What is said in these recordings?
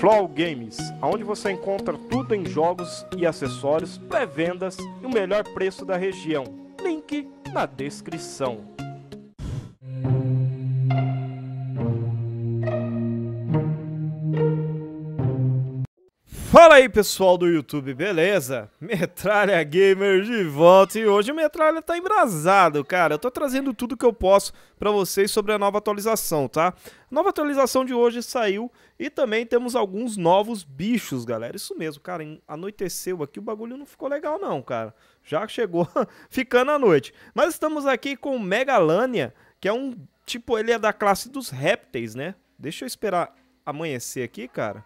Flow Games, onde você encontra tudo em jogos e acessórios, pré-vendas e o melhor preço da região. Link na descrição. Fala aí pessoal do YouTube, beleza? Metralha Gamer de volta e hoje o Metralha tá embrasado, cara. Eu tô trazendo tudo que eu posso para vocês sobre a nova atualização, tá? A nova atualização de hoje saiu e também temos alguns novos bichos, galera. Isso mesmo, cara, anoiteceu aqui, o bagulho não ficou legal não, cara. Já chegou ficando a noite. Mas estamos aqui com o Megalania, que é um, tipo, ele é da classe dos répteis, né? Deixa eu esperar amanhecer aqui, cara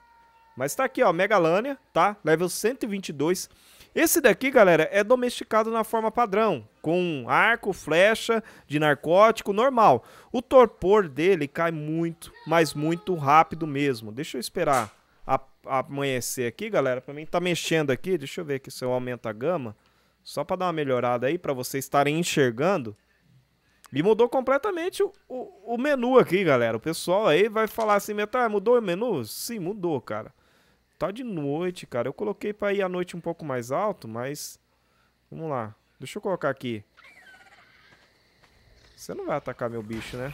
mas tá aqui, ó, Megalania, tá? Level 122. Esse daqui, galera, é domesticado na forma padrão, com arco, flecha, de narcótico, normal. O torpor dele cai muito, mas muito rápido mesmo. Deixa eu esperar a, a amanhecer aqui, galera, pra mim tá mexendo aqui. Deixa eu ver aqui se eu aumento a gama, só pra dar uma melhorada aí, pra vocês estarem enxergando. E mudou completamente o, o, o menu aqui, galera. O pessoal aí vai falar assim, Metal, mudou o menu? Sim, mudou, cara. Tá de noite, cara. Eu coloquei pra ir à noite um pouco mais alto, mas... Vamos lá. Deixa eu colocar aqui. Você não vai atacar meu bicho, né?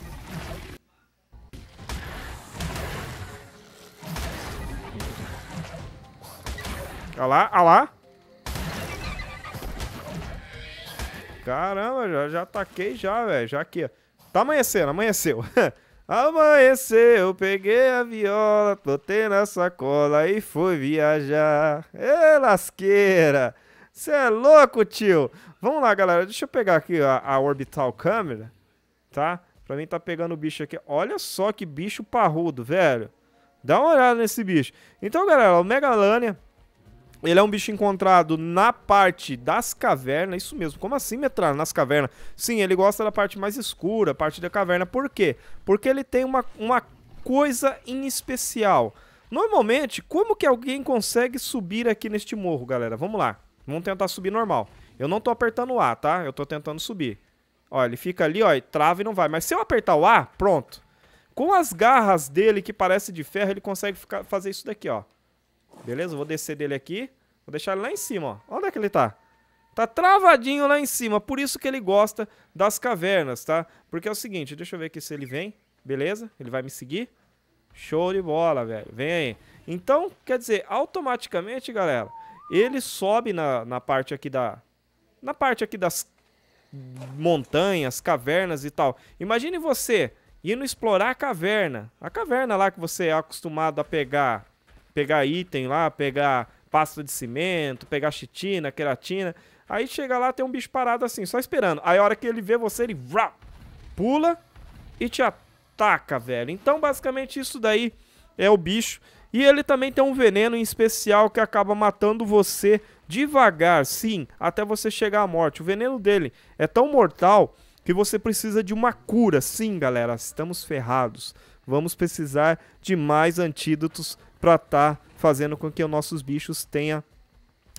Olha lá, olha lá. Caramba, já, já ataquei já, velho. Já aqui, ó. Tá amanhecendo, amanheceu. Amanheceu, peguei a viola, botei na sacola e fui viajar. Ê, lasqueira! Você é louco, tio! Vamos lá, galera. Deixa eu pegar aqui a, a orbital câmera, tá? Pra mim tá pegando o bicho aqui. Olha só que bicho parrudo, velho. Dá uma olhada nesse bicho. Então, galera, o Megalania ele é um bicho encontrado na parte das cavernas, isso mesmo. Como assim, metralha? Nas cavernas. Sim, ele gosta da parte mais escura, parte da caverna. Por quê? Porque ele tem uma, uma coisa em especial. Normalmente, como que alguém consegue subir aqui neste morro, galera? Vamos lá. Vamos tentar subir normal. Eu não tô apertando o A, tá? Eu tô tentando subir. Ó, ele fica ali, ó, e trava e não vai. Mas se eu apertar o A, pronto. Com as garras dele, que parece de ferro, ele consegue ficar, fazer isso daqui, ó. Beleza? Vou descer dele aqui. Vou deixar ele lá em cima, ó. Onde é que ele tá? Tá travadinho lá em cima. Por isso que ele gosta das cavernas, tá? Porque é o seguinte, deixa eu ver aqui se ele vem. Beleza? Ele vai me seguir. Show de bola, velho. Vem aí. Então, quer dizer, automaticamente, galera, ele sobe na, na parte aqui da... Na parte aqui das montanhas, cavernas e tal. Imagine você indo explorar a caverna. A caverna lá que você é acostumado a pegar pegar item lá, pegar pasta de cimento, pegar chitina, queratina. Aí chega lá, tem um bicho parado assim, só esperando. Aí a hora que ele vê você, ele vrá, pula e te ataca, velho. Então, basicamente, isso daí é o bicho. E ele também tem um veneno em especial que acaba matando você devagar, sim, até você chegar à morte. O veneno dele é tão mortal que você precisa de uma cura. Sim, galera, estamos ferrados. Vamos precisar de mais antídotos para estar tá fazendo com que os nossos bichos tenham,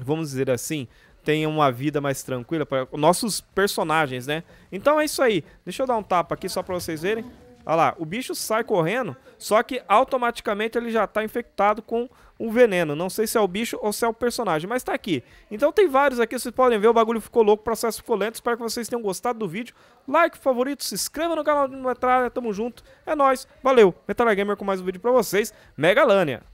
vamos dizer assim, tenham uma vida mais tranquila para nossos personagens, né? Então é isso aí. Deixa eu dar um tapa aqui só para vocês verem. Olha lá, o bicho sai correndo, só que automaticamente ele já está infectado com o um veneno. Não sei se é o bicho ou se é o personagem, mas está aqui. Então tem vários aqui, vocês podem ver, o bagulho ficou louco, o processo ficou lento. Espero que vocês tenham gostado do vídeo. Like, favorito, se inscreva no canal do Metralha, tamo junto. É nóis, valeu. Metralha Gamer com mais um vídeo para vocês. Megalânia.